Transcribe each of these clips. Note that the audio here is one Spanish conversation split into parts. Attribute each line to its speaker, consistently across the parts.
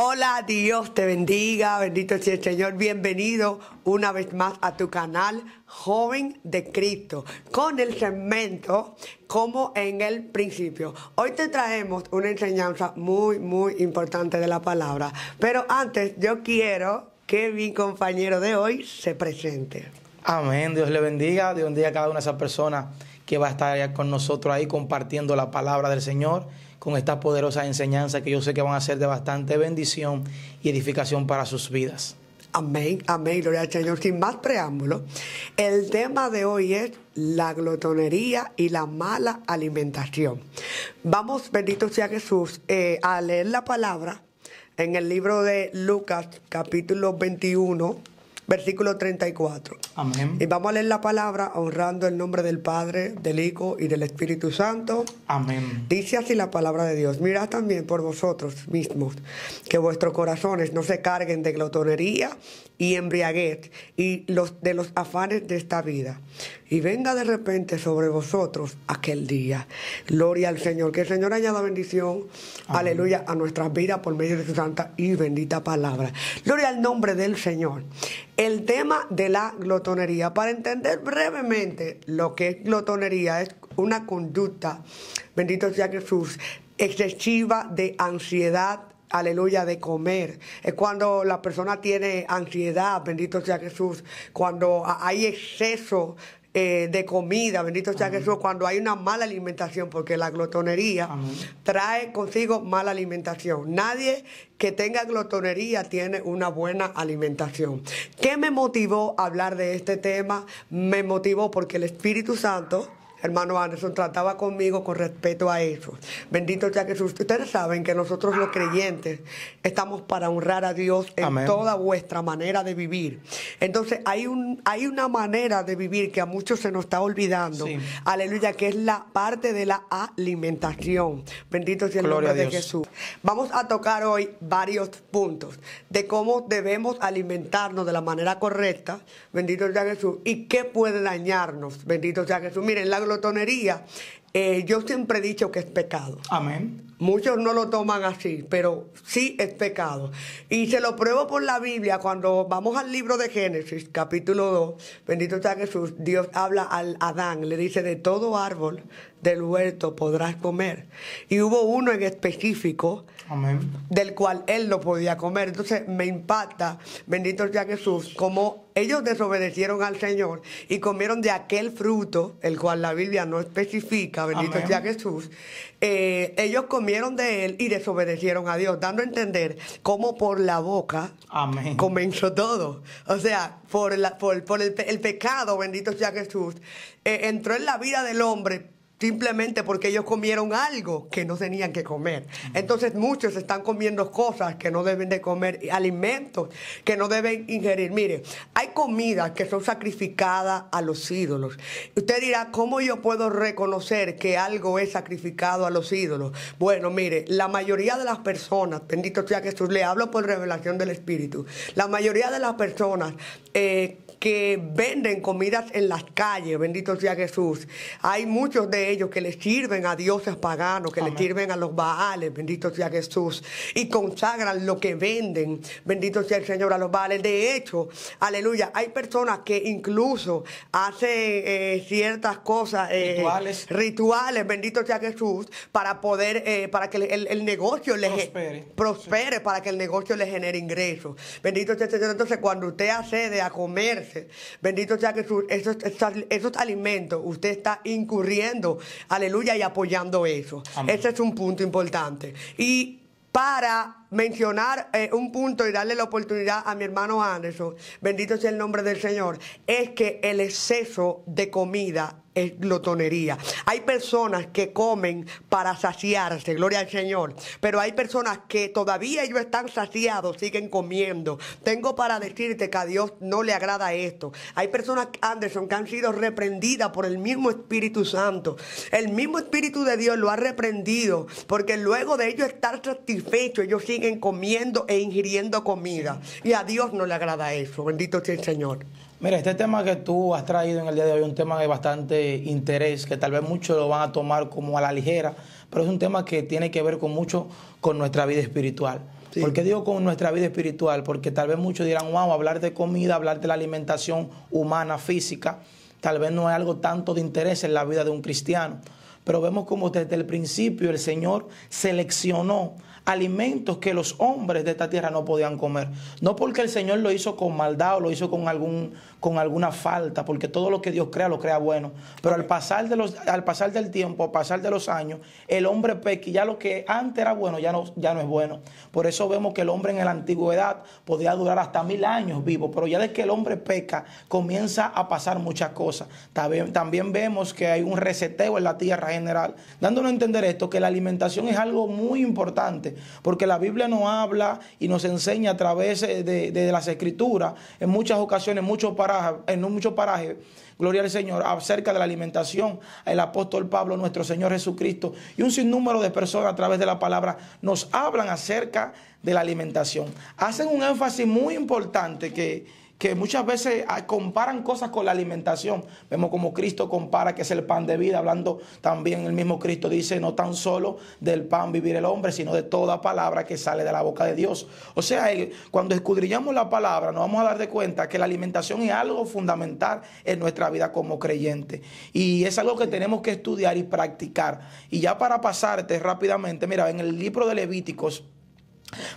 Speaker 1: Hola, Dios te bendiga, bendito sea el Señor, bienvenido una vez más a tu canal Joven de Cristo, con el segmento como en el principio. Hoy te traemos una enseñanza muy, muy importante de la palabra, pero antes yo quiero que mi compañero de hoy se
Speaker 2: presente. Amén, Dios le bendiga, Dios bendiga a cada una de esas personas que va a estar con nosotros ahí compartiendo la palabra del Señor con estas poderosas enseñanzas que yo sé que van a ser de bastante bendición y edificación para sus vidas.
Speaker 1: Amén, amén, gloria al Señor. Sin más preámbulo, el tema de hoy es la glotonería y la mala alimentación. Vamos, bendito sea Jesús, eh, a leer la palabra en el libro de Lucas, capítulo 21 versículo 34. Amén. Y vamos a leer la palabra honrando el nombre del Padre, del Hijo y del Espíritu Santo. Amén. Dice así la palabra de Dios. Mirad también por vosotros mismos que vuestros corazones no se carguen de glotonería y embriaguez y los de los afanes de esta vida y venga de repente sobre vosotros aquel día. Gloria al Señor. Que el Señor añada bendición, aleluya, a nuestras vidas por medio de su santa y bendita palabra. Gloria al nombre del Señor. El tema de la glotonería. Para entender brevemente lo que es glotonería, es una conducta, bendito sea Jesús, excesiva de ansiedad, aleluya, de comer. Es cuando la persona tiene ansiedad, bendito sea Jesús, cuando hay exceso, eh, de comida, bendito sea Jesús, cuando hay una mala alimentación, porque la glotonería trae consigo mala alimentación. Nadie que tenga glotonería tiene una buena alimentación. ¿Qué me motivó a hablar de este tema? Me motivó porque el Espíritu Santo hermano Anderson, trataba conmigo con respeto a eso. Bendito sea Jesús. Ustedes saben que nosotros los creyentes estamos para honrar a Dios en toda vuestra manera de vivir. Entonces hay, un, hay una manera de vivir que a muchos se nos está olvidando. Aleluya, que es la parte de la alimentación. Bendito sea el Gloria nombre de Jesús. Vamos a tocar hoy varios puntos de cómo debemos alimentarnos de la manera correcta. Bendito sea Jesús. Y qué puede dañarnos. Bendito sea Jesús. Miren, la eh, yo siempre he dicho que es pecado. Amén. Muchos no lo toman así, pero sí es pecado. Y se lo pruebo por la Biblia cuando vamos al libro de Génesis, capítulo 2, bendito sea Jesús, Dios habla al Adán, le dice, de todo árbol del huerto podrás comer. Y hubo uno en específico del cual él no podía comer. Entonces me impacta, bendito sea Jesús, como ellos desobedecieron al Señor y comieron de aquel fruto, el cual la Biblia no especifica, bendito sea Jesús, eh, ellos comieron de él y desobedecieron a Dios, dando a entender cómo por la boca comenzó todo. O sea, por, el, pecado, bendito sea Jesús, eh, entró en la vida del hombre simplemente porque ellos comieron algo que no tenían que comer. Entonces muchos están comiendo cosas que no deben de comer, alimentos que no deben ingerir. Mire, hay comidas que son sacrificadas a los ídolos. Usted dirá, ¿cómo yo puedo reconocer que algo es sacrificado a los ídolos? Bueno, mire, la mayoría de las personas, bendito sea Jesús, le hablo por revelación del Espíritu, la mayoría de las personas... Eh, que venden comidas en las calles, bendito sea Jesús. Hay muchos de ellos que les sirven a dioses paganos, que les sirven a los baales, bendito sea Jesús, y consagran lo que venden, bendito sea el Señor, a los baales. De hecho, aleluya, hay personas que incluso hacen eh, ciertas cosas, eh, rituales. bendito sea Jesús, para poder, eh, para que el, negocio les prospere, para que el negocio les genere ingresos. Bendito sea el Señor. Entonces, cuando usted accede a comer, Bendito sea Jesús, esos, alimentos, usted está incurriendo, aleluya, y apoyando eso. Ese es un punto importante. Y para mencionar eh, un punto y darle la oportunidad a mi hermano Anderson, bendito sea el nombre del Señor, es que el exceso de comida es glotonería. Hay personas que comen para saciarse, gloria al Señor, pero hay personas que todavía ellos están saciados, siguen comiendo. Tengo para decirte que a Dios no le agrada esto. Hay personas, Anderson, que han sido reprendidas por el mismo Espíritu Santo. El mismo Espíritu de Dios lo ha reprendido, porque luego de ellos estar satisfechos, ellos siguen
Speaker 2: comiendo e ingiriendo comida. Y a Dios no le agrada eso. Bendito sea el Señor. Mira, este tema que tú has traído en el día de hoy es un tema de bastante interés, que tal vez muchos lo van a tomar como a la ligera, pero es un tema que tiene que ver con mucho con nuestra vida espiritual. ¿Por qué digo con nuestra vida espiritual? Porque tal vez muchos dirán, wow, hablar de comida, hablar de la alimentación humana, física, tal vez no es algo tanto de interés en la vida de un cristiano. Pero vemos como desde el principio el Señor seleccionó alimentos que los hombres de esta tierra no podían comer. No porque el Señor lo hizo con maldad o lo hizo con algún con alguna falta, porque todo lo que Dios crea lo crea bueno. Pero al, pasar de los, al pasar del tiempo, al pasar de los años, el hombre peca y ya lo que antes era bueno ya no, ya no es bueno. Por eso vemos que el hombre en la antigüedad podía durar hasta mil años vivo, pero ya desde que el hombre peca comienza a pasar muchas cosas. También, también vemos que hay un reseteo en la tierra general, dándonos a entender esto, que la alimentación es algo muy importante, porque la Biblia nos habla y nos enseña a través eh, de, las escrituras, en muchas ocasiones, muchos parámetros, en un muchos parajes, gloria al Señor, acerca de la alimentación, el apóstol Pablo, nuestro Señor Jesucristo, y un sinnúmero de personas a través de la palabra nos hablan acerca de la alimentación. Hacen un énfasis muy importante que que muchas veces ah, comparan cosas con la alimentación. Vemos como Cristo compara que es el pan de vida, hablando también el mismo Cristo dice, no tan solo del pan vivir el hombre, sino de toda palabra que sale de la boca de Dios. O sea, cuando escudriñamos la palabra, nos vamos a dar de cuenta que la alimentación es algo fundamental en nuestra vida como creyente. Y es algo que tenemos que estudiar y practicar. Y ya para pasarte rápidamente, mira, en el libro de Levíticos,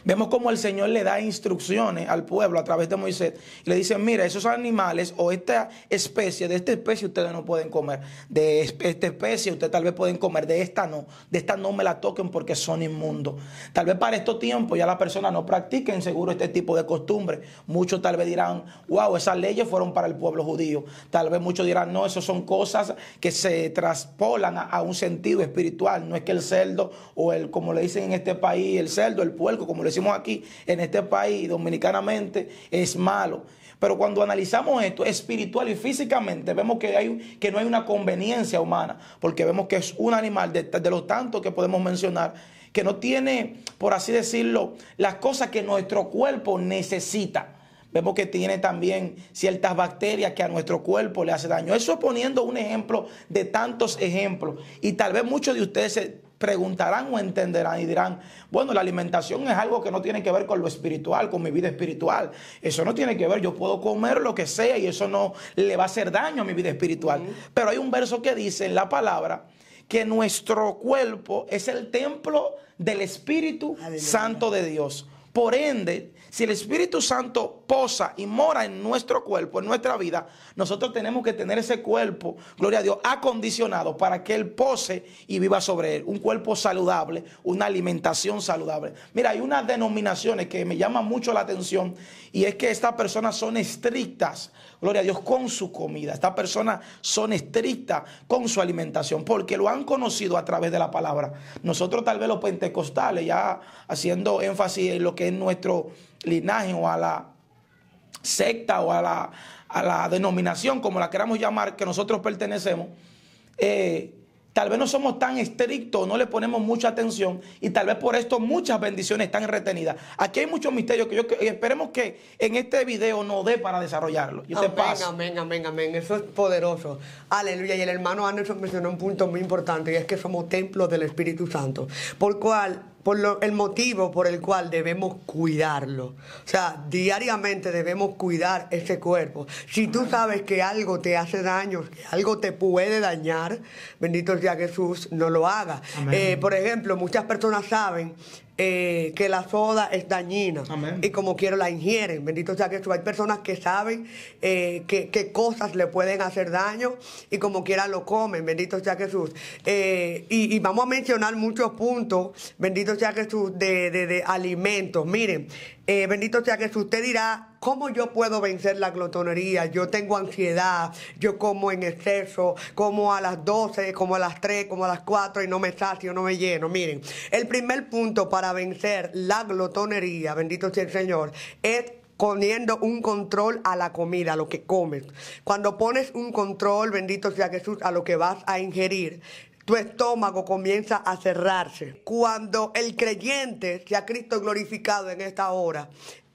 Speaker 2: Vemos cómo el Señor le da instrucciones al pueblo a través de Moisés y le dice, mira, esos animales o esta especie, de esta especie ustedes no pueden comer, de esta especie ustedes tal vez pueden comer, de esta no, de esta no me la toquen porque son inmundos. Tal vez para estos tiempos ya las personas no practiquen seguro este tipo de costumbres Muchos tal vez dirán, wow, esas leyes fueron para el pueblo judío. Tal vez muchos dirán, no, eso son cosas que se traspolan a, a un sentido espiritual. No es que el cerdo o el, como le dicen en este país, el cerdo, el puerco, como lo decimos aquí en este país dominicanamente, es malo. Pero cuando analizamos esto espiritual y físicamente, vemos que, hay, que no hay una conveniencia humana, porque vemos que es un animal de, los tantos que podemos mencionar, que no tiene, por así decirlo, las cosas que nuestro cuerpo necesita. Vemos que tiene también ciertas bacterias que a nuestro cuerpo le hace daño. Eso poniendo un ejemplo de tantos ejemplos. Y tal vez muchos de ustedes se preguntarán o entenderán y dirán, bueno, la alimentación es algo que no tiene que ver con lo espiritual, con mi vida espiritual. Eso no tiene que ver, yo puedo comer lo que sea y eso no le va a hacer daño a mi vida espiritual. Pero hay un verso que dice en la palabra que nuestro cuerpo es el templo del Espíritu Santo de Dios. Por ende, si el Espíritu Santo posa y mora en nuestro cuerpo, en nuestra vida, nosotros tenemos que tener ese cuerpo, gloria a Dios, acondicionado para que Él pose y viva sobre Él. Un cuerpo saludable, una alimentación saludable. Mira, hay unas denominaciones que me llaman mucho la atención y es que estas personas son estrictas, gloria a Dios, con su comida. Estas personas son estrictas con su alimentación porque lo han conocido a través de la palabra. Nosotros tal vez los pentecostales, ya haciendo énfasis en lo que es nuestro linaje o a la secta o a la, a la denominación, como la queramos llamar, que nosotros pertenecemos, eh, tal vez no somos tan estrictos, no le ponemos mucha atención y tal vez por esto muchas bendiciones están retenidas. Aquí hay muchos misterios que yo esperemos que en este video nos dé para desarrollarlo. Yo amén, amén,
Speaker 1: amén, amén. Eso es poderoso.
Speaker 2: Aleluya. Y el hermano Anderson mencionó un punto muy importante
Speaker 1: y es que somos templos del Espíritu Santo, por cual por el motivo por el cual debemos cuidarlo. O sea, diariamente debemos cuidar ese cuerpo. Si tú sabes que algo te hace daño, que algo te puede dañar, bendito sea Jesús, no lo haga. Eh, por ejemplo, muchas personas saben eh, que la soda es dañina y como quiero la ingieren. Bendito sea Jesús. Hay personas que saben eh, qué que cosas le pueden hacer daño y como quiera lo comen. Bendito sea Jesús. Eh, y, vamos a mencionar muchos puntos, bendito sea Jesús, de, de alimentos. Miren, bendito sea Jesús, usted dirá, ¿Cómo yo puedo vencer la glotonería? Yo tengo ansiedad, yo como en exceso, como a las 12, como a las 3, como a las 4 y no me sacio, no me lleno. Miren, el primer punto para vencer la glotonería, bendito sea el Señor, es poniendo un control a la comida, a lo que comes. Cuando pones un control, bendito sea Jesús, a lo que vas a ingerir, tu estómago comienza a cerrarse. Cuando el creyente, sea Cristo glorificado en esta hora,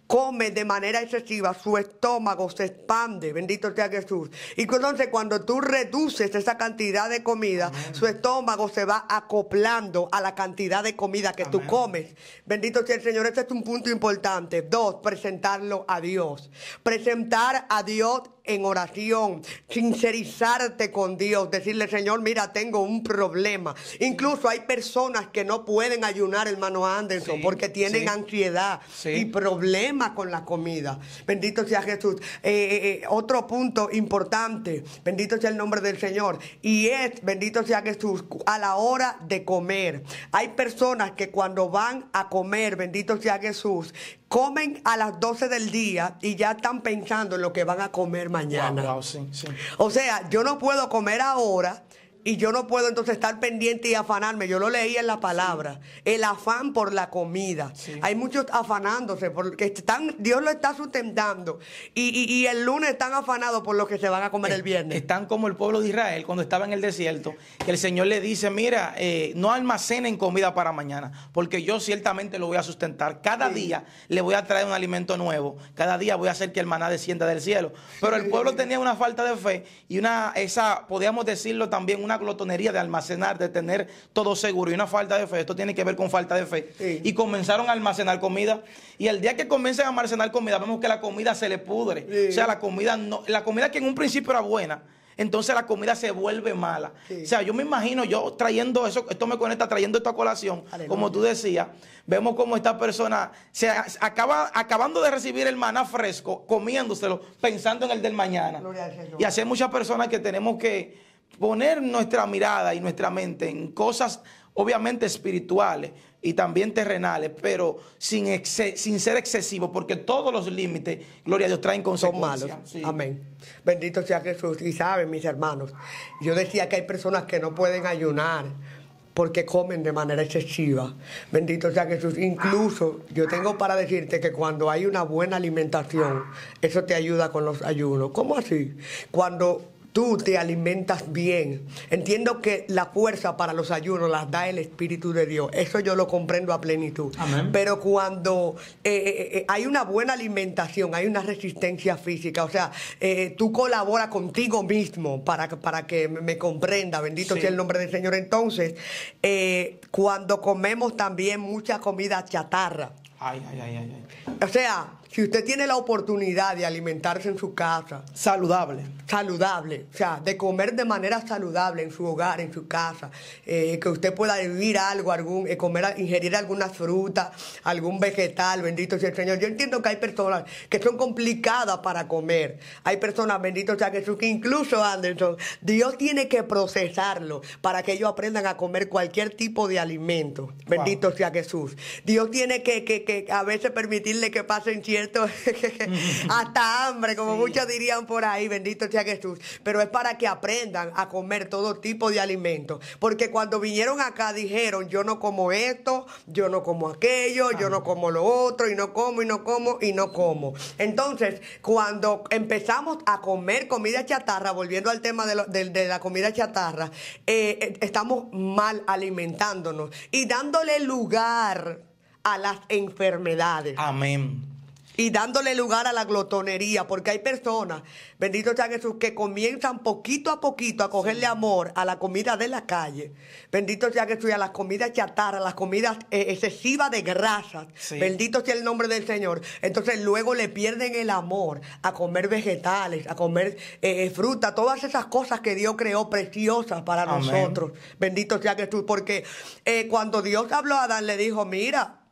Speaker 1: come de manera excesiva, su estómago se expande, bendito sea Jesús. Y entonces cuando tú reduces esa cantidad de comida, su estómago se va acoplando a la cantidad de comida que tú comes. Bendito sea el Señor, este es un punto importante. Dos, presentarlo a Dios. Presentar a Dios en oración, sincerizarte con Dios, decirle, Señor, mira, tengo un problema. Incluso hay personas que no pueden ayunar, hermano Anderson, porque tienen ansiedad y problemas con la comida. Bendito sea Jesús. Eh, eh, eh, otro punto importante, bendito sea el nombre del Señor, y es, bendito sea Jesús, a la hora de comer. Hay personas que cuando van a comer, bendito sea Jesús, comen a las 12 del día y ya están pensando en lo que van a comer mañana. O sea, yo no puedo comer ahora y yo no puedo entonces estar pendiente y afanarme. Yo lo leí en la palabra. El afán por la comida. Hay muchos afanándose porque están, Dios lo está sustentando. Y, el lunes están afanados
Speaker 2: por lo que se van a comer el viernes. Están como el pueblo de Israel cuando estaba en el desierto. Que el Señor le dice, mira, eh, no almacenen comida para mañana. Porque yo ciertamente lo voy a sustentar. Cada día le voy a traer un alimento nuevo. Cada día voy a hacer que el maná descienda del cielo. Pero el pueblo tenía una falta de fe y una, esa, podríamos decirlo también, una glotonería de almacenar, de tener todo seguro y una falta de fe. Esto tiene que ver con falta de fe. Y comenzaron a almacenar comida. Y el día que comiencen a almacenar comida, vemos que la comida se le pudre. O sea, la comida, no, la comida que en un principio era buena, entonces la comida se vuelve mala. O sea, yo me imagino, yo trayendo eso, esto me conecta, trayendo esta colación, como tú decías, vemos como esta persona se acaba, acabando de recibir el maná fresco, comiéndoselo, pensando en el del mañana. Y así hay muchas personas que tenemos que poner nuestra mirada y nuestra mente en cosas obviamente espirituales y también terrenales, pero sin, sin ser excesivo, porque todos los límites, gloria a Dios, traen consecuencias. Son malos.
Speaker 1: Amén. Bendito sea Jesús. Y saben, mis hermanos, yo decía que hay personas que no pueden ayunar porque comen de manera excesiva. Bendito sea Jesús. Incluso yo tengo para decirte que cuando hay una buena alimentación, eso te ayuda con los ayunos. ¿Cómo así? Cuando tú te alimentas bien. Entiendo que la fuerza para los ayunos las da el Espíritu de Dios. Eso yo lo comprendo a plenitud. Pero cuando eh, eh, eh, hay una buena alimentación, hay una resistencia física, o sea, tú colaboras contigo mismo para, para que me comprenda, bendito sea el nombre del Señor. Entonces, cuando comemos también mucha comida chatarra.
Speaker 2: ay, ay, ay, ay.
Speaker 1: O sea, si usted tiene la oportunidad de alimentarse en su casa. Saludable. Saludable, o sea, de comer de manera saludable en su hogar, en su casa, eh, que usted pueda vivir algo, algún, eh, comer, ingerir alguna fruta, algún vegetal, bendito sea el Señor. Yo entiendo que hay personas que son complicadas para comer. Hay personas, bendito sea Jesús, que incluso Anderson, Dios tiene que procesarlo para que ellos aprendan a comer cualquier tipo de alimento. Bendito sea Jesús. Dios tiene que, a veces permitirle que pasen 100 hasta hambre, como muchos dirían por ahí, bendito sea Jesús, pero es para que aprendan a comer todo tipo de alimentos, porque cuando vinieron acá dijeron, yo no como esto, yo no como aquello, yo no como lo otro, y no como, y no como, y no como. Entonces, cuando empezamos a comer comida chatarra, volviendo al tema de, la comida chatarra, eh, eh, estamos mal alimentándonos y dándole lugar a las enfermedades. Amén y dándole lugar a la glotonería, porque hay personas, bendito sea Jesús, que comienzan poquito a poquito a cogerle amor a la comida de la calle, bendito sea Jesús, y a las comidas chatarra, a las comidas eh, excesivas de grasas, bendito sea el nombre del Señor. Entonces luego le pierden el amor a comer vegetales, a comer eh, eh, fruta, todas esas cosas que Dios creó preciosas para nosotros, bendito sea Jesús, porque cuando Dios habló a Adán le dijo, mira,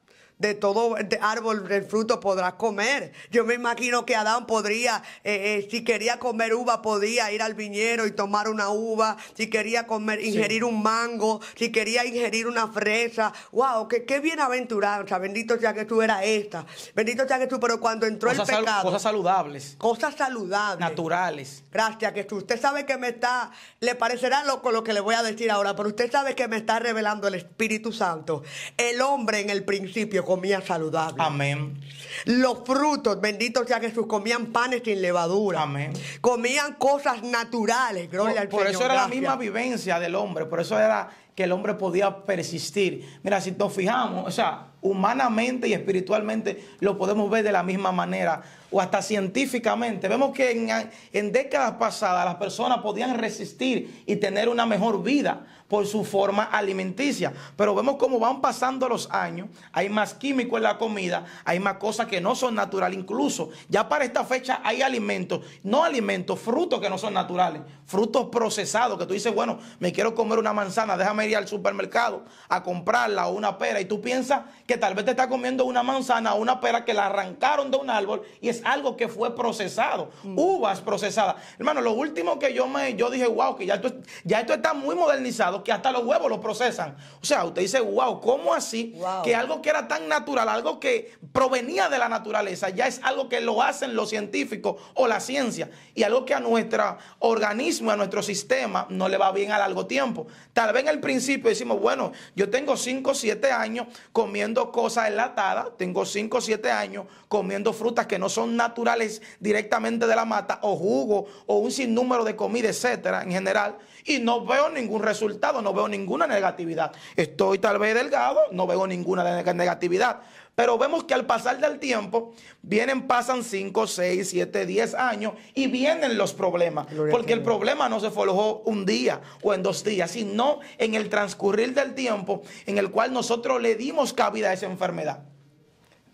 Speaker 1: de todo árbol del fruto podrás comer. Yo me imagino que Adán podría, eh, eh, si quería comer uva, podía ir al viñero y tomar una uva, si quería comer, ingerir un mango, si quería ingerir una fresa. ¡Wow! ¡Qué, qué bienaventuranza! Bendito sea que tú era esta. Bendito sea que tú, pero cuando entró el pecado. cosas
Speaker 2: saludables.
Speaker 1: Cosas saludables. Naturales. Gracias, que Usted sabe que me está, le parecerá loco lo que le voy a decir ahora, pero usted sabe que me está revelando el Espíritu Santo. El hombre en el principio comía saludable. Amén. Los frutos, bendito sea Jesús, comían panes sin levadura. Amén. Comían cosas naturales, gloria por, Por eso era la misma vivencia
Speaker 2: del hombre, por eso era que el hombre podía persistir. Mira, si nos fijamos, o sea, humanamente y espiritualmente lo podemos ver de la misma manera, o hasta científicamente. Vemos que en décadas pasadas las personas podían resistir y tener una mejor vida por su forma alimenticia. Pero vemos cómo van pasando los años, hay más químico en la comida, hay más cosas que no son naturales. Incluso ya para esta fecha hay alimentos, no alimentos, frutos que no son naturales, frutos procesados, que tú dices, bueno, me quiero comer una manzana, déjame ir al supermercado a comprarla o una pera. Y tú piensas que tal vez te está comiendo una manzana o una pera que la arrancaron de un árbol y es algo que fue procesado. Mm. Uvas procesadas. Hermano, lo último que yo me, yo dije, wow, que ya esto, ya esto está muy modernizado que hasta los huevos los procesan. O sea, usted dice, wow, ¿cómo así? Que algo que era tan natural, algo que provenía de la naturaleza, ya es algo que lo hacen los científicos o la ciencia. Y algo que a nuestro organismo, a nuestro sistema, no le va bien a largo tiempo. Tal vez en el principio decimos, bueno, yo tengo 5 o 7 años comiendo cosas enlatadas, tengo 5 o 7 años comiendo frutas que no son naturales directamente de la mata, o jugo, o un sinnúmero de comida, etcétera, en general, y no veo ningún resultado no veo ninguna negatividad. Estoy tal vez delgado, no veo ninguna negatividad. Pero vemos que al pasar del tiempo, vienen, pasan 5, 6, 7, 10 años y vienen los problemas. porque el problema no se forjó un día o en dos días, sino en el transcurrir del tiempo en el cual nosotros le dimos cabida a esa enfermedad.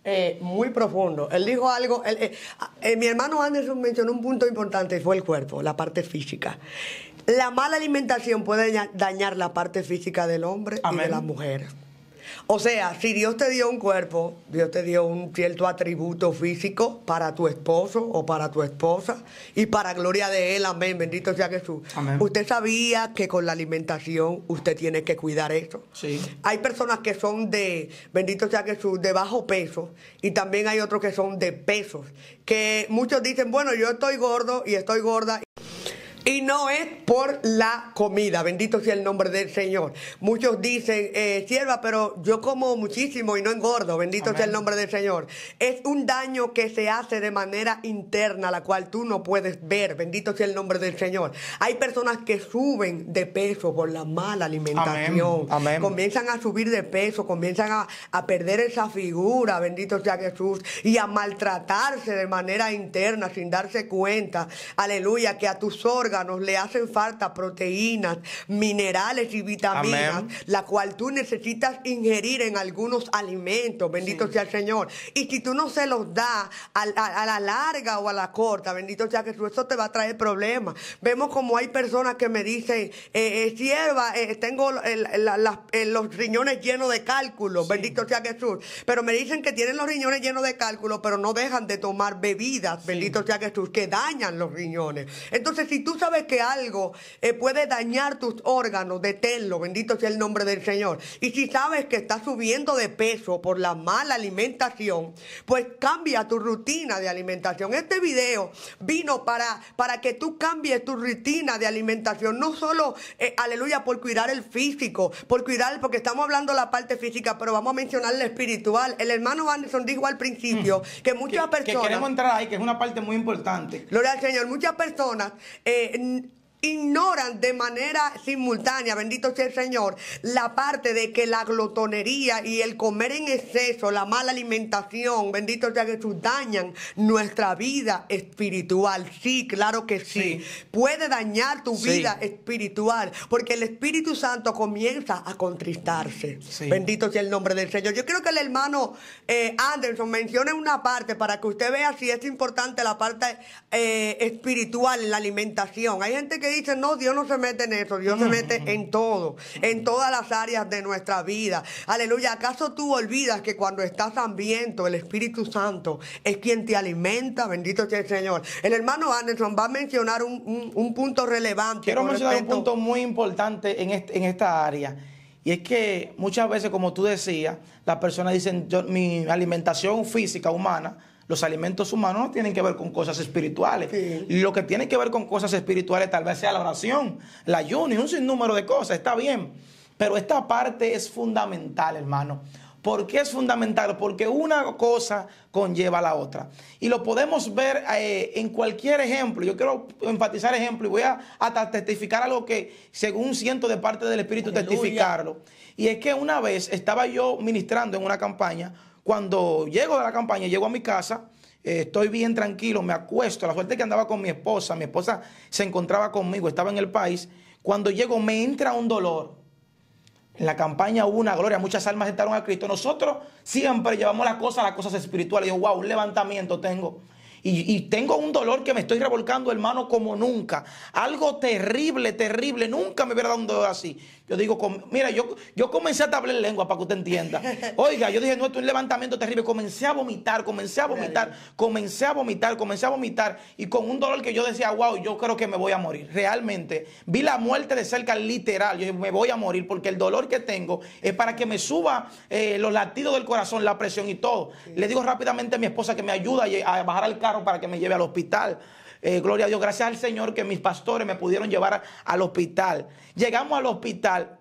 Speaker 1: Eh, muy profundo. Él dijo algo, eh, ah, eh, mi hermano Anderson mencionó un punto importante, fue el cuerpo, la parte física. La mala alimentación puede dañar la parte física del hombre y de las mujeres. O sea, si Dios te dio un cuerpo, Dios te dio un cierto atributo físico para tu esposo o para tu esposa y para gloria de Él, amén, bendito sea Jesús. Usted sabía que con la alimentación usted tiene que cuidar eso. Sí. Hay personas que son de, bendito sea Jesús, de bajo peso y también hay otros que son de pesos, que muchos dicen, bueno, yo estoy gordo y estoy gorda. Y no es por la comida, bendito sea el nombre del Señor. Muchos dicen, eh, sierva, pero yo como muchísimo y no engordo, bendito sea el nombre del Señor. Es un daño que se hace de manera interna, la cual tú no puedes ver, bendito sea el nombre del Señor. Hay personas que suben de peso por la mala alimentación, comienzan a subir de peso, comienzan a, a perder esa figura, bendito sea Jesús, y a maltratarse de manera interna sin darse cuenta, aleluya, que a tus órganos, nos le hacen falta proteínas, minerales y vitaminas, la cual tú necesitas ingerir en algunos alimentos, bendito sea el Señor. Y si tú no se los das a, la larga o a la corta, bendito sea Jesús, eso te va a traer problemas. Vemos como hay personas que me dicen, eh, eh sierva, eh, tengo eh, los riñones llenos de cálculos, bendito sea Jesús, pero me dicen que tienen los riñones llenos de cálculo, pero no dejan de tomar bebidas, bendito sea Jesús, que dañan los riñones. Entonces, si tú sabes que algo eh, puede dañar tus órganos, deténlo, bendito sea el nombre del Señor. Y si sabes que estás subiendo de peso por la mala alimentación, pues cambia tu rutina de alimentación. Este video vino para, para que tú cambies tu rutina de alimentación, no solo, eh, aleluya, por cuidar el físico, por cuidar, porque estamos hablando de la parte física, pero vamos a mencionar la espiritual. El hermano Anderson dijo al principio mm. que muchas personas... Que queremos entrar ahí, que es una parte muy importante. Gloria al Señor, muchas personas... Eh, And. ignoran de manera simultánea, bendito sea el Señor, la parte de que la glotonería y el comer en exceso, la mala alimentación, bendito sea Jesús, dañan nuestra vida espiritual. Sí, claro que sí. Puede dañar tu vida espiritual, porque el Espíritu Santo comienza a contristarse. Bendito sea el nombre del Señor. Yo creo que el hermano eh, Anderson mencione una parte para que usted vea si es importante la parte eh, espiritual en la alimentación. Hay gente que dicen, no, Dios no se mete en eso, Dios se mm. mete en todo, en todas las áreas de nuestra vida. Aleluya, ¿acaso tú olvidas que cuando estás hambriento, el Espíritu Santo es quien te alimenta? Bendito sea el Señor. El hermano Anderson va a mencionar
Speaker 2: un, punto relevante. Quiero mencionar un punto muy importante en, esta área. Y es que muchas veces, como tú decías, las personas dicen, mi alimentación física humana los alimentos humanos no tienen que ver con cosas espirituales. Lo que tiene que ver con cosas espirituales tal vez sea la oración, la ayuno y un sinnúmero de cosas, está bien. Pero esta parte es fundamental, hermano. ¿Por qué es fundamental? Porque una cosa conlleva a la otra. Y lo podemos ver eh, en cualquier ejemplo. Yo quiero enfatizar ejemplo y voy a hasta testificar algo que según siento de parte del Espíritu testificarlo. Y es que una vez estaba yo ministrando en una campaña cuando llego de la campaña, llego a mi casa, eh, estoy bien tranquilo, me acuesto. La suerte que andaba con mi esposa, mi esposa se encontraba conmigo, estaba en el país. Cuando llego me entra un dolor. En la campaña hubo una gloria, muchas almas entraron a Cristo. Nosotros siempre llevamos las cosas a las cosas espirituales. yo wow, un levantamiento tengo. y, tengo un dolor que me estoy revolcando, hermano, como nunca. Algo terrible, terrible. Nunca me hubiera dado un dolor así. Yo digo, mira, yo, yo comencé a hablar lengua para que usted entienda. Oiga, yo dije, no, esto es un levantamiento terrible. Comencé a vomitar, comencé a vomitar, comencé a vomitar, comencé a vomitar. Y con un dolor que yo decía, wow, yo creo que me voy a morir. Realmente, vi la muerte de cerca literal. Yo dije, me voy a morir porque el dolor que tengo es para que me suba eh, los latidos del corazón, la presión y todo. Le digo rápidamente a mi esposa que me ayuda a bajar al carro para que me lleve al hospital. Eh, gloria a Dios, gracias al Señor que mis pastores me pudieron llevar al hospital. Llegamos al hospital.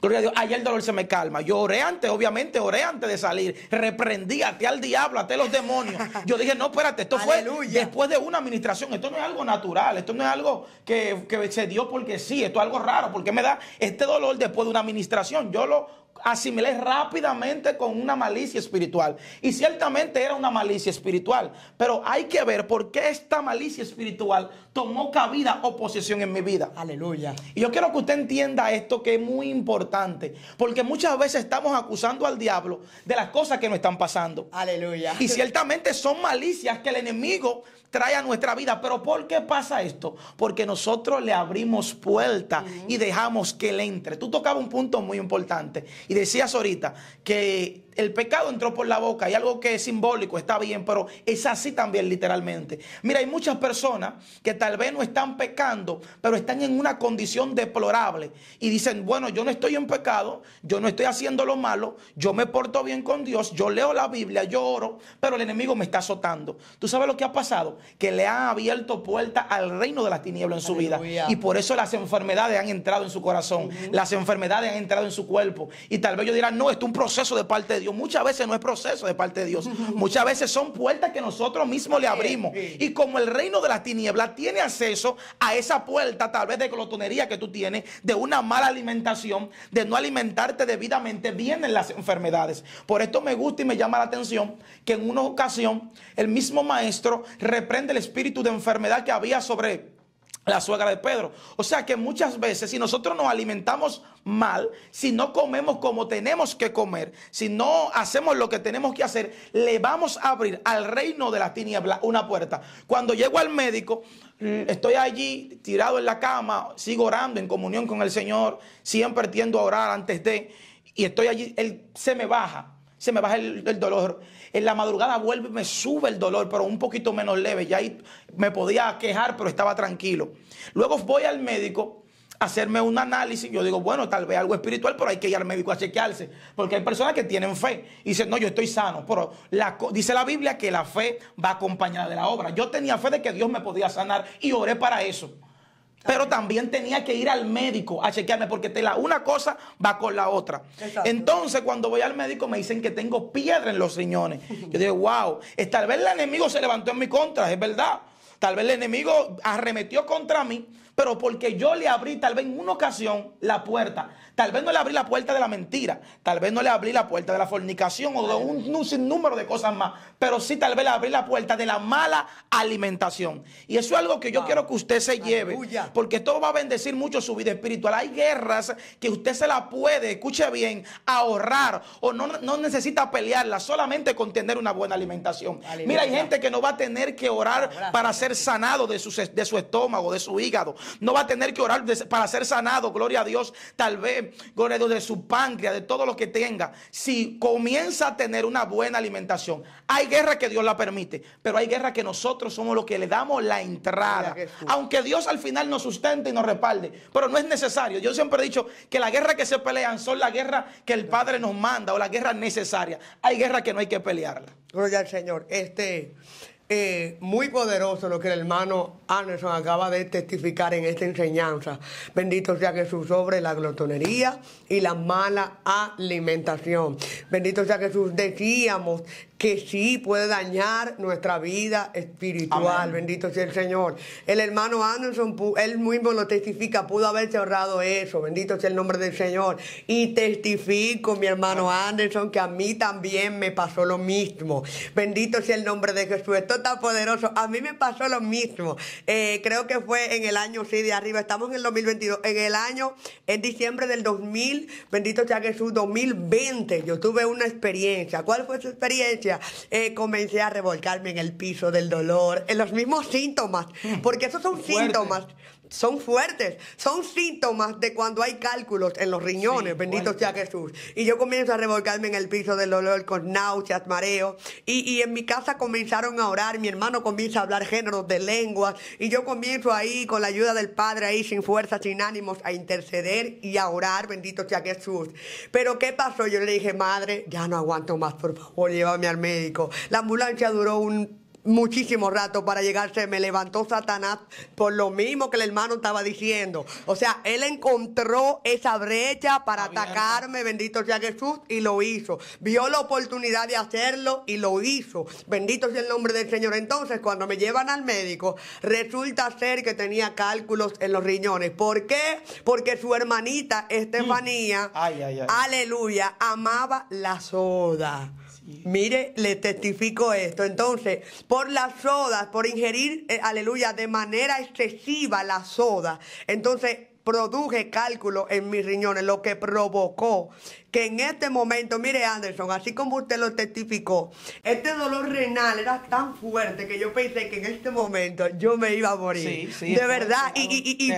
Speaker 2: Gloria a Dios, ayer el dolor se me calma. Yo oré antes, obviamente, oré antes de salir. Reprendí a al diablo, a los demonios. Yo dije, no, espérate, esto fue después de una administración. Esto no es algo natural, esto no es algo que, que se dio porque sí, esto es algo raro. porque me da este dolor después de una administración? Yo lo asimilé rápidamente con una malicia espiritual. Y ciertamente era una malicia espiritual, pero hay que ver por qué esta malicia espiritual tomó cabida o posesión en mi vida. Aleluya. Y yo quiero que usted entienda esto que es muy importante, porque muchas veces estamos acusando al diablo de las cosas que nos están pasando. Aleluya. Y ciertamente son malicias que el enemigo trae a nuestra vida. Pero ¿por qué pasa esto? Porque nosotros le abrimos puerta y dejamos que él entre. Tú tocabas un punto muy importante y decías ahorita que el pecado entró por la boca. y algo que es simbólico, está bien, pero es así también literalmente. Mira, hay muchas personas que tal vez no están pecando, pero están en una condición deplorable. Y dicen, bueno, yo no estoy en pecado, yo no estoy haciendo lo malo, yo me porto bien con Dios, yo leo la Biblia, yo oro, pero el enemigo me está azotando. ¿Tú sabes lo que ha pasado? Que le han abierto puerta al reino de las tinieblas en su vida. Y por eso las enfermedades han entrado en su corazón, las enfermedades han entrado en su cuerpo. Y tal vez yo dirán, no, esto es un proceso de parte de Dios. Muchas veces no es proceso de parte de Dios. Muchas veces son puertas que nosotros mismos le abrimos. Y como el reino de las tinieblas tiene acceso a esa puerta, tal vez de glotonería que tú tienes, de una mala alimentación, de no alimentarte debidamente, vienen las enfermedades. Por esto me gusta y me llama la atención que en una ocasión el mismo maestro reprende el espíritu de enfermedad que había sobre la suegra de Pedro. O sea que muchas veces si nosotros nos alimentamos mal, si no comemos como tenemos que comer, si no hacemos lo que tenemos que hacer, le vamos a abrir al reino de la tiniebla una puerta. Cuando llego al médico, mm, estoy allí tirado en la cama, sigo orando en comunión con el Señor, siempre tiendo a orar antes de, y estoy allí, Él se me baja, se me baja el, el dolor en la madrugada vuelve y me sube el dolor, pero un poquito menos leve. Ya ahí me podía quejar, pero estaba tranquilo. Luego voy al médico a hacerme un análisis. Yo digo, bueno, tal vez algo espiritual, pero hay que ir al médico a chequearse. Porque hay personas que tienen fe y dicen, no, yo estoy sano. Pero la, dice la Biblia que la fe va acompañada de la obra. Yo tenía fe de que Dios me podía sanar y oré para eso. Pero también tenía que ir al médico a chequearme porque te la, una cosa va con la otra. Entonces, cuando voy al médico me dicen que tengo piedra en los riñones. Yo digo, wow, tal vez el enemigo se levantó en mi contra, es verdad. Tal vez el enemigo arremetió contra mí pero porque yo le abrí tal vez en una ocasión la puerta. Tal vez no le abrí la puerta de la mentira. Tal vez no le abrí la puerta de la fornicación o de un, sinnúmero de cosas más. Pero sí tal vez le abrí la puerta de la mala alimentación. Y eso es algo que yo ah. quiero que usted se lleve. Porque esto va a bendecir mucho su vida espiritual. Hay guerras que usted se la puede, escuche bien, ahorrar o no, necesita pelearla solamente con tener una buena alimentación. Mira, hay gente que no va a tener que orar para ser sanado de su estómago, de su hígado no va a tener que orar para ser sanado, gloria a Dios, tal vez, gloria a Dios, de su páncreas, de todo lo que tenga. Si comienza a tener una buena alimentación, hay guerra que Dios la permite, pero hay guerra que nosotros somos los que le damos la entrada. Aunque Dios al final nos sustente y nos respalde, pero no es necesario. Yo siempre he dicho que la guerra que se pelean son la guerra que el Padre nos manda o la guerra necesaria. Hay guerra que no hay que pelearla. Gloria al Señor. Este. Eh, muy poderoso lo que el hermano Anderson acaba
Speaker 1: de testificar en esta enseñanza. Bendito sea Jesús sobre la glotonería y la mala alimentación. Bendito sea Jesús, decíamos que sí puede dañar nuestra vida espiritual. Bendito sea el Señor. El hermano Anderson, él mismo lo testifica, pudo haberse ahorrado eso. Bendito sea el nombre del Señor. Y testifico, mi hermano Anderson, que a mí también me pasó lo mismo. Bendito sea el nombre de Jesús. Esto está poderoso. A mí me pasó lo mismo. Eh, creo que fue en el año, sí, de arriba. Estamos en el 2022. En el año, en diciembre del 2000, bendito sea Jesús, 2020. Yo tuve una experiencia. ¿Cuál fue su experiencia? Eh, comencé a revolcarme en el piso del dolor, en los mismos síntomas, mm. porque esos son síntomas son fuertes, son síntomas de cuando hay cálculos en los riñones, bendito sea Jesús. Y yo comienzo a revolcarme en el piso del dolor con náuseas, mareo. Y, y, en mi casa comenzaron a orar, mi hermano comienza a hablar géneros de lenguas. Y yo comienzo ahí con la ayuda del Padre, ahí sin fuerza, sin ánimos, a interceder y a orar, bendito sea Jesús. Pero ¿qué pasó? Yo le dije, madre, ya no aguanto más, por favor, llévame al médico. La ambulancia duró un muchísimo rato para llegarse me levantó Satanás por lo mismo que el hermano estaba diciendo. O sea, él encontró esa brecha para atacarme, bendito sea Jesús, y lo hizo. Vio la oportunidad de hacerlo y lo hizo. Bendito sea el nombre del Señor. Entonces, cuando me llevan al médico, resulta ser que tenía cálculos en los riñones. ¿Por qué? Porque su hermanita mm. Estefanía, aleluya, amaba la soda. Mire, le testifico esto. Entonces, por las sodas, por ingerir, eh, aleluya, de manera excesiva la soda, entonces produje cálculo en mis riñones, lo que provocó que en este momento, mire Anderson, así como usted lo testificó, este dolor renal era tan fuerte que yo pensé que en este momento yo me iba a morir. de verdad, y,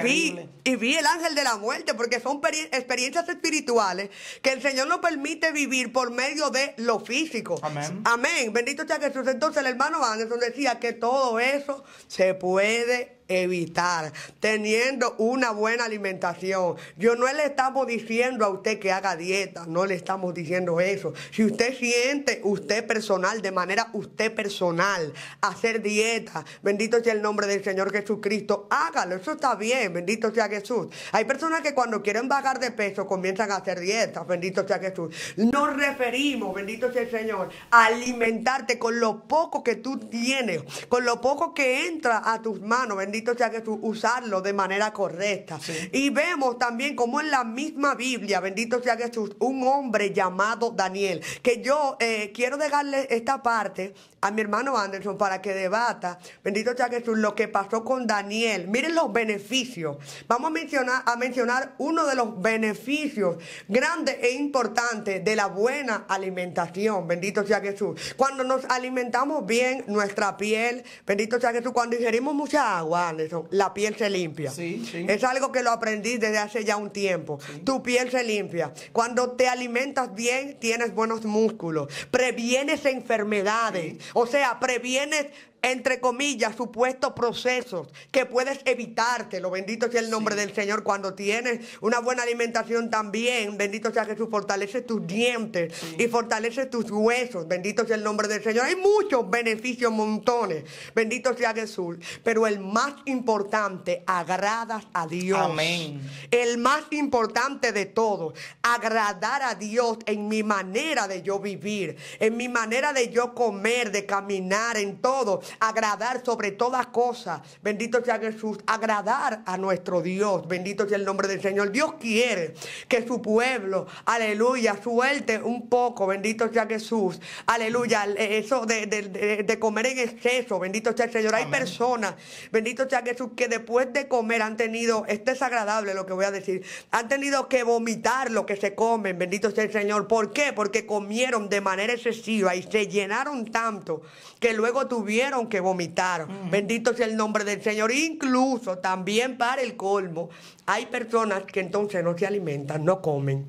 Speaker 1: vi, y vi el ángel de la muerte, porque son experiencias espirituales que el Señor nos permite vivir por medio de lo físico. Amén. Amén. Bendito sea Jesús. Entonces el hermano Anderson decía que todo eso se puede evitar, teniendo una buena alimentación. Yo no le estamos diciendo a usted que haga dieta no le estamos diciendo eso. Si usted siente, usted personal, de manera usted personal, hacer dieta, bendito sea el nombre del Señor Jesucristo, hágalo, eso está bien, bendito sea Jesús. Hay personas que cuando quieren bajar de peso comienzan a hacer dietas, bendito sea Jesús. Nos referimos, bendito sea el Señor, a alimentarte con lo poco que tú tienes, con lo poco que entra a tus manos, bendito sea Jesús, usarlo de manera correcta. Y vemos también como en la misma Biblia, bendito sea Jesús, un hombre llamado Daniel. Que yo eh, quiero dejarle esta parte a mi hermano Anderson para que debata, bendito sea Jesús, lo que pasó con Daniel. Miren los beneficios. Vamos a mencionar, a mencionar uno de los beneficios grandes e importantes de la buena alimentación, bendito sea Jesús. Cuando nos alimentamos bien nuestra piel, bendito sea Jesús, cuando ingerimos mucha agua, Anderson, la piel se limpia. Sí, sí. Es algo que lo aprendí desde hace ya un tiempo. Tu piel se limpia. Cuando te alimentas bien, tienes buenos músculos, previenes enfermedades. O sea, previenes entre comillas, supuestos procesos que puedes evitarte, lo bendito sea el nombre del Señor, cuando tienes una buena alimentación también, bendito sea Jesús, fortalece tus dientes y fortalece tus huesos, bendito sea el nombre del Señor. Hay muchos beneficios, montones, bendito sea Jesús, pero el más importante, agradas a Dios. Amén. El más importante de todo, agradar a Dios en mi manera de yo vivir, en mi manera de yo comer, de caminar, en todo agradar sobre todas cosas Bendito sea Jesús, agradar a nuestro Dios. Bendito sea el nombre del Señor. Dios quiere que su pueblo, aleluya, suelte un poco. Bendito sea Jesús, aleluya. Eso de, comer en exceso, bendito sea el Señor. Hay personas, bendito sea Jesús, que después de comer han tenido, este es agradable lo que voy a decir, han tenido que vomitar lo que se comen. Bendito sea el Señor. ¿Por qué? Porque comieron de manera excesiva y se llenaron tanto que luego tuvieron que vomitaron. Bendito sea el nombre del Señor. Incluso también para el colmo, hay personas que entonces no se alimentan, no comen.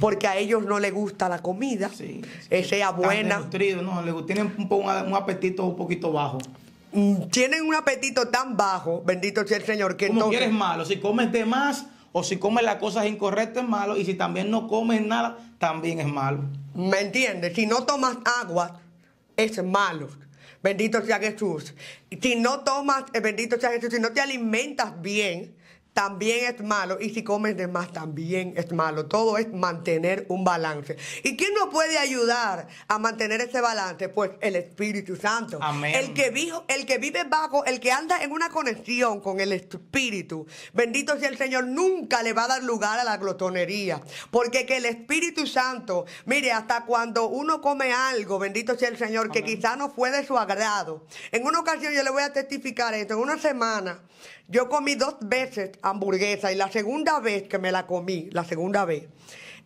Speaker 1: Porque a ellos no les gusta la comida, sí, eh, sea buena.
Speaker 2: Nutrido, no, tienen un, apetito un poquito bajo mm, tienen un apetito tan bajo, bendito sea el Señor, que Como quieres malo, si comes de más o si comes las cosas incorrectas es malo y si también no comes nada, también es malo. ¿Me entiendes? Si no tomas agua, es malo.
Speaker 1: Bendito sea Jesús. Si no tomas, bendito sea Jesús, si no te alimentas bien, también es malo. Y si comes de más, también es malo. Todo es mantener un balance. ¿Y quién nos puede ayudar a mantener ese balance? Pues el Espíritu Santo. El que, vive, el que vive bajo, el que anda en una conexión con el Espíritu. Bendito sea el Señor, nunca le va a dar lugar a la glotonería. Porque que el Espíritu Santo, mire, hasta cuando uno come algo, bendito sea el Señor, que quizá no fue de su agrado. En una ocasión yo le voy a testificar esto, en una semana yo comí dos veces hamburguesa y la segunda vez que me la comí, la segunda vez,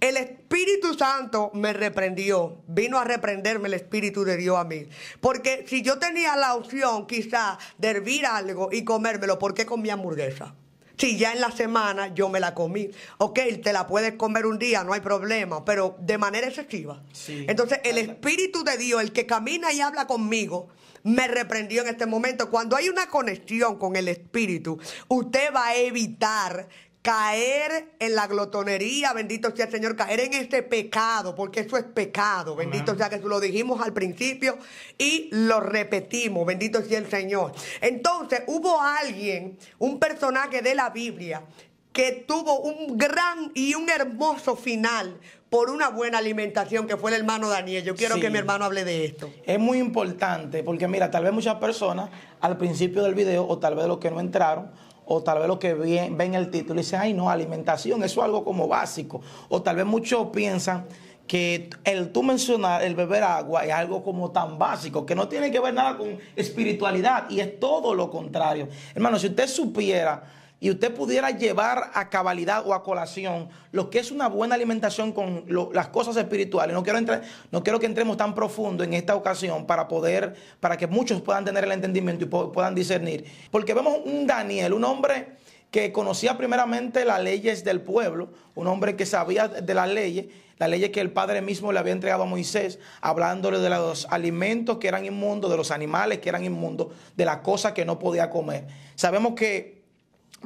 Speaker 1: el Espíritu Santo me reprendió, vino a reprenderme el Espíritu de Dios a mí. Porque si yo tenía la opción quizá de hervir algo y comérmelo, ¿por qué comí hamburguesa? Si ya en la semana yo me la comí. Ok, te la puedes comer un día, no hay problema, pero de manera excesiva. Entonces el Espíritu de Dios, el que camina y habla conmigo, me reprendió en este momento. Cuando hay una conexión con el espíritu, usted va a evitar caer en la glotonería, bendito sea el Señor, caer en este pecado, porque eso es pecado, bendito sea que lo dijimos al principio y lo repetimos, bendito sea el Señor. Entonces hubo alguien, un personaje de la Biblia, que tuvo un gran y un hermoso final
Speaker 2: por una buena alimentación, que fue el hermano Daniel. Yo quiero que mi hermano hable de esto. Es muy importante, porque mira, tal vez muchas personas al principio del video, o tal vez los que no entraron, o tal vez los que ven, ven el título y dicen, ay no, alimentación, eso es algo como básico. O tal vez muchos piensan que el tú mencionar el beber agua es algo como tan básico, que no tiene que ver nada con espiritualidad y es todo lo contrario. Hermano, si usted supiera y usted pudiera llevar a cabalidad o a colación lo que es una buena alimentación con las cosas espirituales. No quiero, entrar, no quiero que entremos tan profundo en esta ocasión para poder, para que muchos puedan tener el entendimiento y puedan discernir. Porque vemos un Daniel, un hombre que conocía primeramente las leyes del pueblo, un hombre que sabía de las leyes, las leyes que el padre mismo le había entregado a Moisés, hablándole de los alimentos que eran inmundos, de los animales que eran inmundos, de las cosas que no podía comer. Sabemos que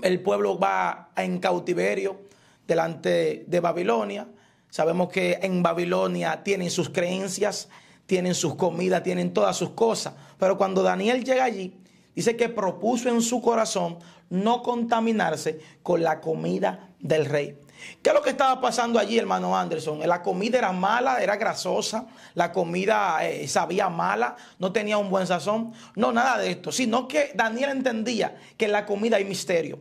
Speaker 2: el pueblo va en cautiverio delante de Babilonia. Sabemos que en Babilonia tienen sus creencias, tienen sus comidas, tienen todas sus cosas. Pero cuando Daniel llega allí, dice que propuso en su corazón no contaminarse con la comida del rey. ¿Qué es lo que estaba pasando allí, hermano Anderson? La comida era mala, era grasosa, la comida eh, sabía mala, no tenía un buen sazón. No, nada de esto, sino que Daniel entendía que en la comida hay misterio.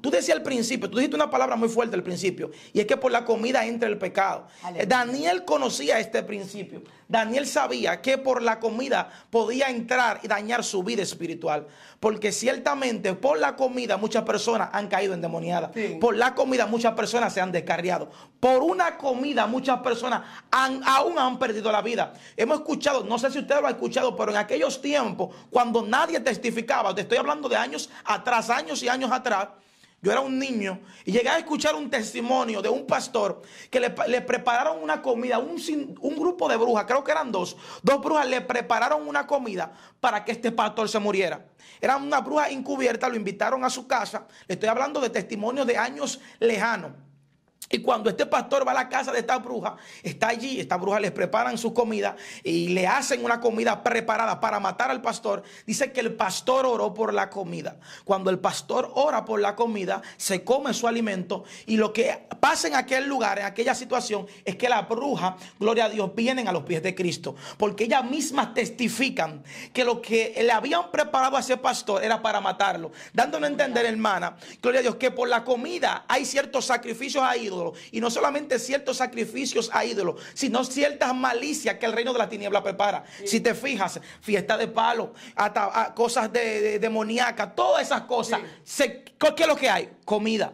Speaker 2: tú decías al principio, tú dijiste una palabra muy fuerte al principio, y es que por la comida entra el pecado. Daniel conocía este principio. Daniel sabía que por la comida podía entrar y dañar su vida espiritual. Porque ciertamente por la comida muchas personas han caído endemoniadas. Por la comida muchas personas se han descarriado. Por una comida muchas personas han, aún han perdido la vida. Hemos escuchado, no sé si usted lo ha escuchado, pero en aquellos tiempos, cuando nadie testificaba, te estoy hablando de años atrás, años y años atrás, yo era un niño y llegué a escuchar un testimonio de un pastor que le, prepararon una comida, un, grupo de brujas, creo que eran dos, dos brujas le prepararon una comida para que este pastor se muriera. Era una bruja encubierta, lo invitaron a su casa. Le estoy hablando de testimonios de años lejanos. Y cuando este pastor va a la casa de esta bruja, está allí, esta bruja les preparan su comida y le hacen una comida preparada para matar al pastor. Dice que el pastor oró por la comida. Cuando el pastor ora por la comida, se come su alimento y lo que pasa en aquel lugar, en aquella situación, es que la bruja, gloria a Dios, vienen a los pies de Cristo, porque ellas mismas testifican que lo que le habían preparado a ese pastor era para matarlo, dándonos a entender, hermana, gloria a Dios, que por la comida hay ciertos sacrificios ahí y no solamente ciertos sacrificios a ídolos, sino ciertas malicias que el reino de la tiniebla prepara. Si te fijas, fiesta de palo, hasta ah, cosas demoníacas, todas esas cosas. ¿Qué es lo que hay? Comida.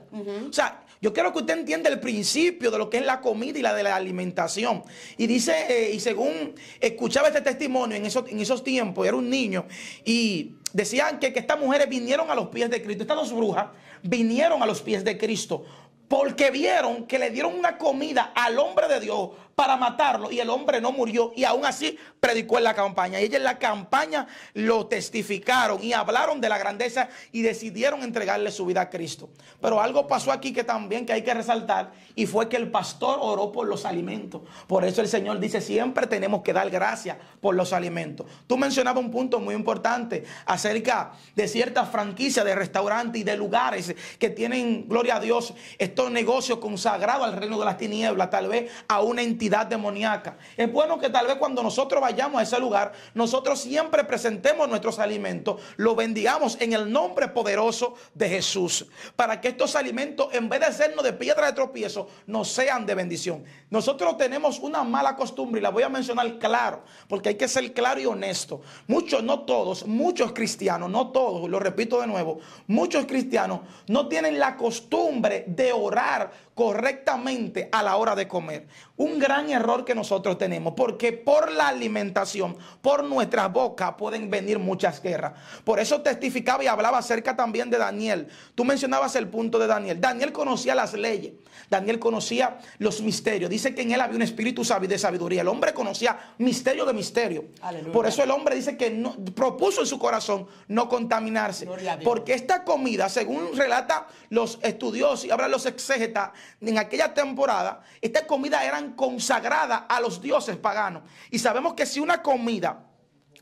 Speaker 2: O sea, yo quiero que usted entienda el principio de lo que es la comida y la de la alimentación. Y dice, eh, y según escuchaba este testimonio en esos, en esos tiempos, era un niño, y decían que, que estas mujeres vinieron a los pies de Cristo, estas dos brujas vinieron a los pies de Cristo porque vieron que le dieron una comida al hombre de Dios, para matarlo. Y el hombre no murió y aún así predicó en la campaña. Y ellos en la campaña lo testificaron y hablaron de la grandeza y decidieron entregarle su vida a Cristo. Pero algo pasó aquí que también que hay que resaltar y fue que el pastor oró por los alimentos. Por eso el Señor dice siempre tenemos que dar gracias por los alimentos. Tú mencionabas un punto muy importante acerca de cierta franquicia de restaurantes y de lugares que tienen, gloria a Dios, estos negocios consagrados al reino de las tinieblas, tal vez a una entidad demoníaca. Es bueno que tal vez cuando nosotros vayamos a ese lugar, nosotros siempre presentemos nuestros alimentos, lo bendigamos en el nombre poderoso de Jesús, para que estos alimentos, en vez de sernos de piedra de tropiezo, nos sean de bendición. Nosotros tenemos una mala costumbre, y la voy a mencionar claro, porque hay que ser claro y honesto. Muchos, no todos, muchos cristianos, no todos, lo repito de nuevo, muchos cristianos no tienen la costumbre de orar correctamente a la hora de comer. Un gran error que nosotros tenemos, porque por la alimentación, por nuestra boca pueden venir muchas guerras. Por eso testificaba y hablaba acerca también de Daniel. Tú mencionabas el punto de Daniel. Daniel conocía las leyes, Daniel conocía los misterios. Dice que en él había un espíritu de sabiduría. El hombre conocía misterio de misterio. Por eso el hombre dice que no, propuso en su corazón no contaminarse. Porque esta comida, según relata los estudios y ahora los exégetas, en aquella temporada, esta comida eran con consagrada a los dioses paganos. Y sabemos que si una comida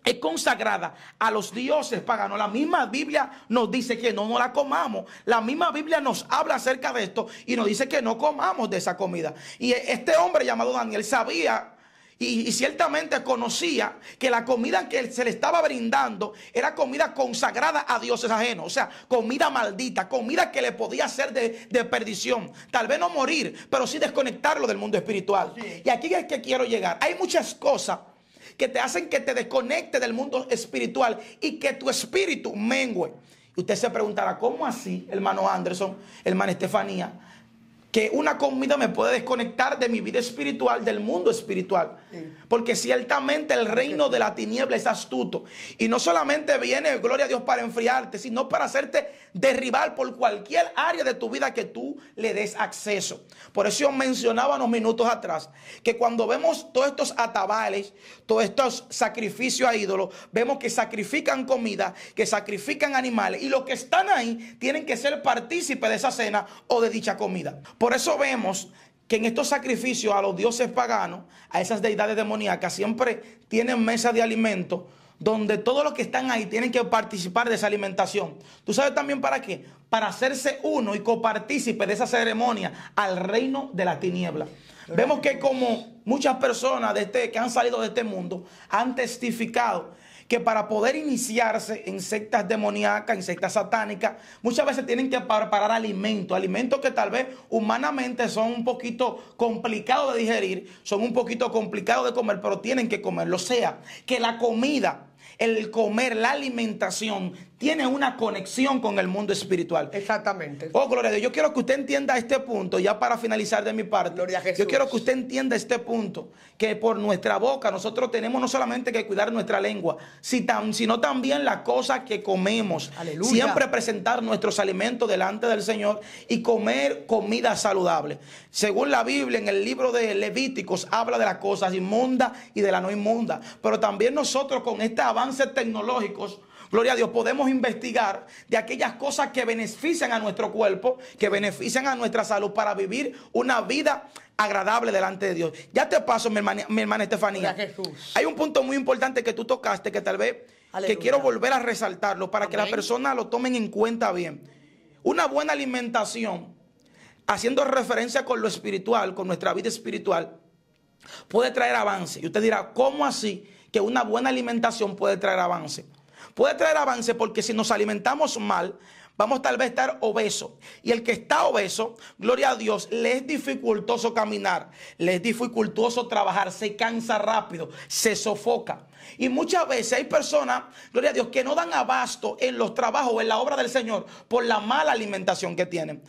Speaker 2: es consagrada a los dioses paganos. La misma Biblia nos dice que no, no la comamos. La misma Biblia nos habla acerca de esto y nos dice que no comamos de esa comida. Y este hombre llamado Daniel sabía y, ciertamente conocía que la comida que se le estaba brindando era comida consagrada a dioses ajenos, o sea, comida maldita, comida que le podía hacer de, perdición. Tal vez no morir, pero sí desconectarlo del mundo espiritual. Y aquí es que quiero llegar. Hay muchas cosas que te hacen que te desconecte del mundo espiritual y que tu espíritu mengue. Y usted se preguntará, ¿cómo así, hermano Anderson, hermana Estefanía? que una comida me puede desconectar de mi vida espiritual, del mundo espiritual. Porque ciertamente el reino de la tiniebla es astuto. Y no solamente viene, gloria a Dios, para enfriarte, sino para hacerte derribar por cualquier área de tu vida que tú le des acceso. Por eso yo mencionaba unos minutos atrás que cuando vemos todos estos atabales, todos estos sacrificios a ídolos, vemos que sacrifican comida, que sacrifican animales. Y los que están ahí tienen que ser partícipes de esa cena o de dicha comida. Por eso vemos que en estos sacrificios a los dioses paganos, a esas deidades demoníacas, siempre tienen mesa de alimento donde todos los que están ahí tienen que participar de esa alimentación. ¿Tú sabes también para qué? Para hacerse uno y copartícipe de esa ceremonia al reino de la tiniebla. Vemos que como muchas personas de este, que han salido de este mundo han testificado que para poder iniciarse en sectas demoníacas, en sectas satánicas, muchas veces tienen que preparar alimentos, alimentos que tal vez humanamente son un poquito complicados de digerir, son un poquito complicados de comer, pero tienen que comerlo. O sea, que la comida el comer, la alimentación tiene una conexión con el mundo espiritual. Exactamente. Oh, gloria a Dios. Yo quiero que usted entienda este punto, ya para finalizar de mi parte. Gloria a Jesús. Yo quiero que usted entienda este punto, que por nuestra boca nosotros tenemos no solamente que cuidar nuestra lengua, sino también las cosas que comemos. Aleluya. Siempre presentar nuestros alimentos delante del Señor y comer comida saludable. Según la Biblia, en el libro de Levíticos, habla de las cosas inmundas y de la no inmunda. Pero también nosotros con este avance tecnológicos, Gloria a Dios, podemos investigar de aquellas cosas que benefician a nuestro cuerpo, que benefician a nuestra salud para vivir una vida agradable delante de Dios. Ya te paso, mi hermana, Estefanía. Hay un punto muy importante que tú tocaste que tal vez que quiero volver a resaltarlo para que las personas lo tomen en cuenta bien. Una buena alimentación, haciendo referencia con lo espiritual, con nuestra vida espiritual, puede traer avance. Y usted dirá, ¿cómo así que una buena alimentación puede traer avance? puede traer avance porque si nos alimentamos mal, vamos tal vez a estar obeso. Y el que está obeso, gloria a Dios, le es dificultoso caminar, le es dificultoso trabajar, se cansa rápido, se sofoca. Y muchas veces hay personas, gloria a Dios, que no dan abasto en los trabajos, en la obra del Señor, por la mala alimentación que tienen.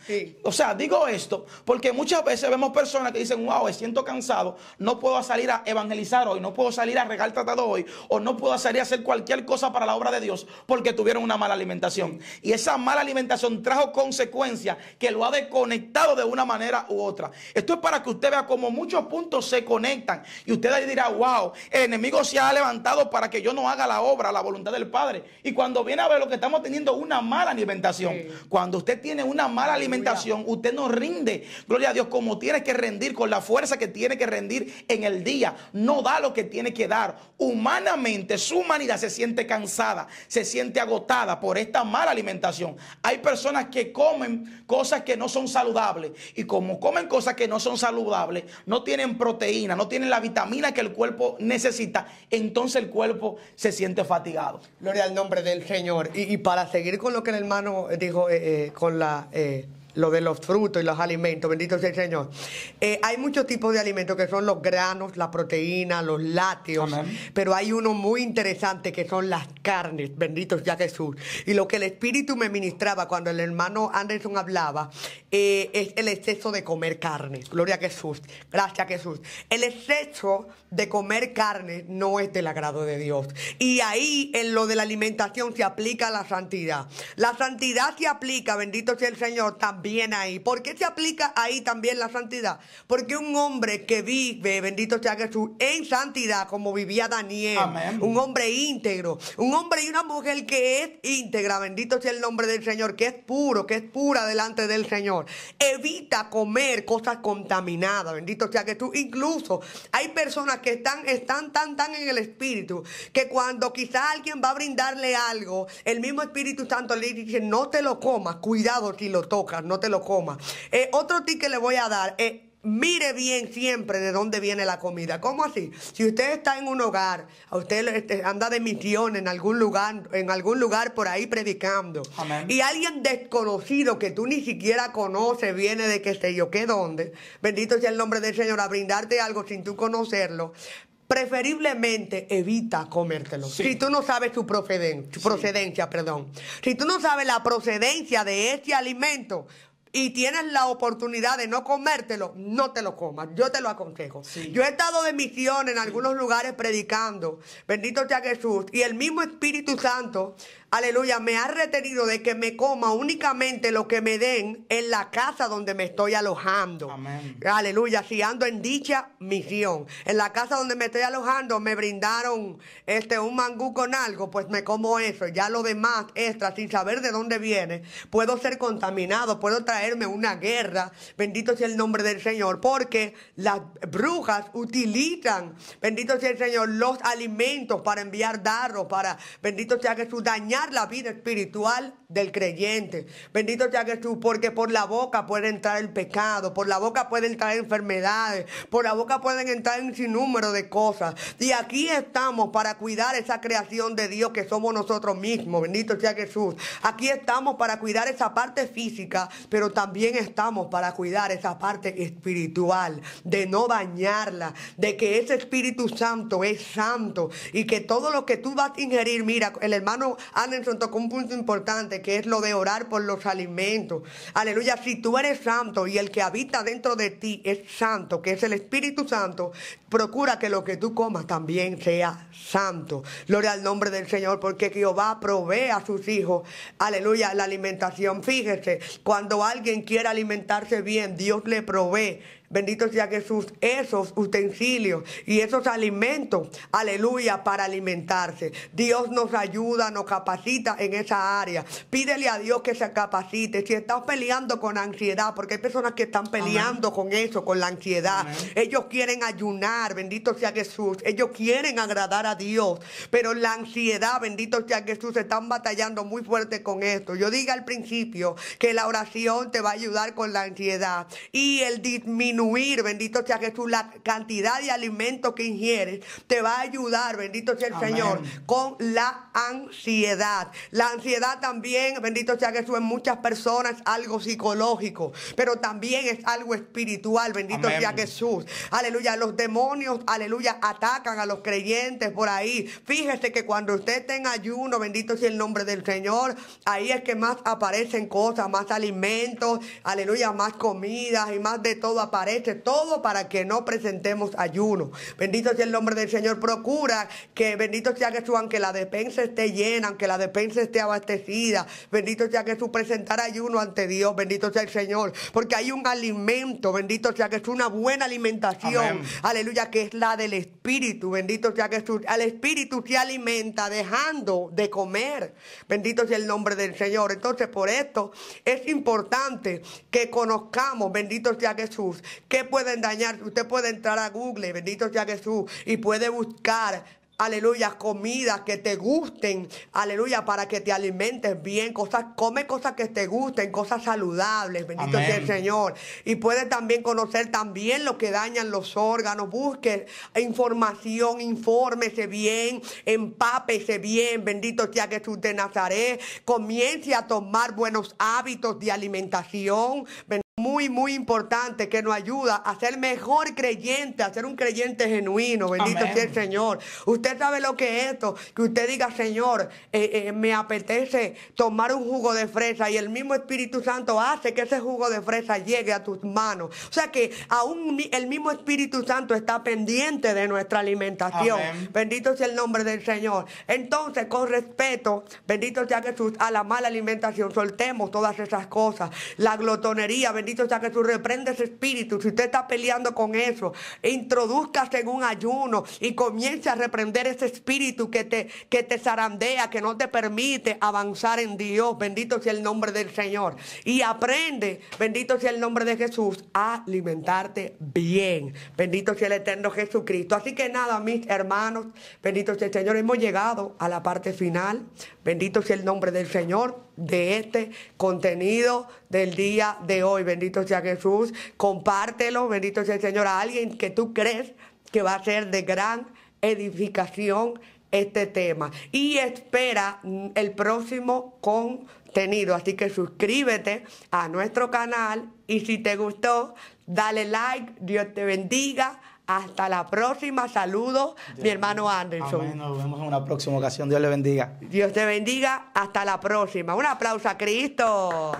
Speaker 2: O sea, digo esto porque muchas veces vemos personas que dicen, wow, me siento cansado, no puedo salir a evangelizar hoy, no puedo salir a regar tratado hoy, o no puedo salir a hacer cualquier cosa para la obra de Dios porque tuvieron una mala alimentación. Y esa mala alimentación trajo consecuencias que lo ha desconectado de una manera u otra. Esto es para que usted vea cómo muchos puntos se conectan y usted ahí dirá, wow, el enemigo se ha levantado para que yo no haga la obra, la voluntad del Padre. Y cuando viene a ver lo que estamos teniendo, una mala alimentación. Cuando usted tiene una mala alimentación, usted no rinde, gloria a Dios, como tiene que rendir, con la fuerza que tiene que rendir en el día. No da lo que tiene que dar. Humanamente, su humanidad se siente cansada, se siente agotada por esta mala alimentación. Hay personas que comen cosas que no son saludables. Y como comen cosas que no son saludables, no tienen proteína, no tienen la vitamina que el cuerpo necesita, entonces el cuerpo se siente fatigado.
Speaker 1: Gloria al nombre del Señor. Y, para seguir con lo que el hermano dijo, eh, eh, con la... Eh lo de los frutos y los alimentos, bendito sea el Señor. Eh, hay muchos tipos de alimentos que son los granos, la proteína, los lácteos, pero hay uno muy interesante que son las carnes, bendito sea Jesús. Y lo que el Espíritu me ministraba cuando el hermano Anderson hablaba eh, es el exceso de comer carnes, Gloria a Jesús, gracias a Jesús. El exceso de comer carne no es del agrado de Dios. Y ahí en lo de la alimentación se aplica la santidad. La santidad se aplica, bendito sea el Señor, también ahí. ¿Por qué se aplica ahí también la santidad? Porque un hombre que vive, bendito sea Jesús, en santidad, como vivía Daniel, un hombre íntegro, un hombre y una mujer que es íntegra, bendito sea el nombre del Señor, que es puro, que es pura delante del Señor, evita comer cosas contaminadas, bendito sea Jesús. Incluso hay personas que están, están tan, tan en el espíritu, que cuando quizás alguien va a brindarle algo, el mismo Espíritu Santo le dice, no te lo comas, cuidado si lo tocas, no te lo comas. Eh, otro tip que le voy a dar es eh, mire bien siempre de dónde viene la comida. ¿Cómo así? Si usted está en un hogar, a usted este, anda de misión en algún lugar, en algún lugar por ahí predicando, y alguien desconocido que tú ni siquiera conoces viene de qué sé yo, qué dónde, bendito sea el nombre del Señor, a brindarte algo sin tú conocerlo, preferiblemente evita comértelo. Si tú no sabes su, procedencia, perdón. Si tú no sabes la procedencia de este alimento, y tienes la oportunidad de no comértelo, no te lo comas. Yo te lo aconsejo. Yo he estado de misión en algunos lugares predicando. Bendito sea Jesús. Y el mismo Espíritu Santo aleluya, me ha retenido de que me coma únicamente lo que me den en la casa donde me estoy alojando. Aleluya, si ando en dicha misión. En la casa donde me estoy alojando me brindaron este un mangú con algo, pues me como eso. Ya lo demás extra, sin saber de dónde viene, puedo ser contaminado, puedo traerme una guerra. Bendito sea el nombre del Señor, porque las brujas utilizan, bendito sea el Señor, los alimentos para enviar darros, para, bendito sea que su dañar la vida espiritual del creyente. Bendito sea Jesús, porque por la boca puede entrar el pecado, por la boca pueden entrar enfermedades, por la boca pueden entrar un sinnúmero de cosas. Y aquí estamos para cuidar esa creación de Dios que somos nosotros mismos. Bendito sea Jesús. Aquí estamos para cuidar esa parte física, pero también estamos para cuidar esa parte espiritual, de no bañarla de que ese Espíritu Santo es santo y que todo lo que tú vas a ingerir, mira, el hermano Anderson con un punto importante que es lo de orar por los alimentos. Aleluya, si tú eres santo y el que habita dentro de ti es santo, que es el Espíritu Santo, procura que lo que tú comas también sea santo. Gloria al nombre del Señor, porque Jehová provee a sus hijos, aleluya, la alimentación. Fíjese, cuando alguien quiere alimentarse bien, Dios le provee Bendito sea Jesús, esos utensilios y esos alimentos, aleluya, para alimentarse. Dios nos ayuda, nos capacita en esa área. Pídele a Dios que se capacite. Si estás peleando con ansiedad, porque hay personas que están peleando con eso, con la ansiedad. Ellos quieren ayunar, bendito sea Jesús. Ellos quieren agradar a Dios, pero la ansiedad, bendito sea Jesús, están batallando muy fuerte con esto. Yo dije al principio que la oración te va a ayudar con la ansiedad y el disminuir bendito sea Jesús, la cantidad de alimentos que ingieres. Te va a ayudar, bendito sea el Señor, con la ansiedad. La ansiedad también, bendito sea Jesús, en muchas personas algo psicológico, pero también es algo espiritual, bendito sea Jesús. Aleluya, los demonios, aleluya, atacan a los creyentes por ahí. Fíjese que cuando usted tenga en ayuno, bendito sea el nombre del Señor, ahí es que más aparecen cosas, más alimentos, aleluya, más comidas y más de todo aparece todo para que no presentemos ayuno. Bendito sea el nombre del Señor. Procura que, bendito sea Jesús, aunque la defensa esté llena, aunque la despensa esté abastecida, bendito sea Jesús, presentar ayuno ante Dios, bendito sea el Señor, porque hay un alimento, bendito sea Jesús, una buena alimentación, aleluya, que es la del Espíritu, bendito sea Jesús. Al Espíritu se alimenta dejando de comer, bendito sea el nombre del Señor. Entonces, por esto es importante que conozcamos, bendito sea Jesús, ¿Qué pueden dañar? Usted puede entrar a Google, bendito sea Jesús, y puede buscar aleluya, comidas que te gusten, aleluya, para que te alimentes bien, cosas, come cosas que te gusten, cosas saludables, bendito sea el Señor. Y puede también conocer también lo que dañan los órganos, busque información, infórmese bien, empápese bien, bendito sea Jesús de Nazaret, comience a tomar buenos hábitos de alimentación muy, muy importante que nos ayuda a ser mejor creyente, a ser un creyente genuino. Bendito sea el Señor. Usted sabe lo que es esto, que usted diga, Señor, eh, eh, me apetece tomar un jugo de fresa y el mismo Espíritu Santo hace que ese jugo de fresa llegue a tus manos. O sea que aún el mismo Espíritu Santo está pendiente de nuestra alimentación. Bendito sea el nombre del Señor. Entonces, con respeto, bendito sea Jesús, a la mala alimentación, soltemos todas esas cosas. La glotonería, bendito bendito sea Jesús, reprende ese espíritu. Si usted está peleando con eso, introduzca en un ayuno y comience a reprender ese espíritu que te, que te zarandea, que no te permite avanzar en Dios. Bendito sea el nombre del Señor. Y aprende, bendito sea el nombre de Jesús, a alimentarte bien. Bendito sea el eterno Jesucristo. Así que nada, mis hermanos, bendito sea el Señor. Hemos llegado a la parte final. Bendito sea el nombre del Señor de este contenido del día de hoy. Bendito sea Jesús. Compártelo, bendito sea el Señor, a alguien que tú crees que va a ser de gran edificación este tema. Y espera mm, el próximo contenido. Así que suscríbete a nuestro canal y si te gustó, dale like. Dios te bendiga. Hasta la próxima. Saludos, mi hermano Anderson.
Speaker 2: Nos vemos en una próxima ocasión. Dios le bendiga.
Speaker 1: Dios te bendiga. Hasta la próxima. Un aplauso a Cristo.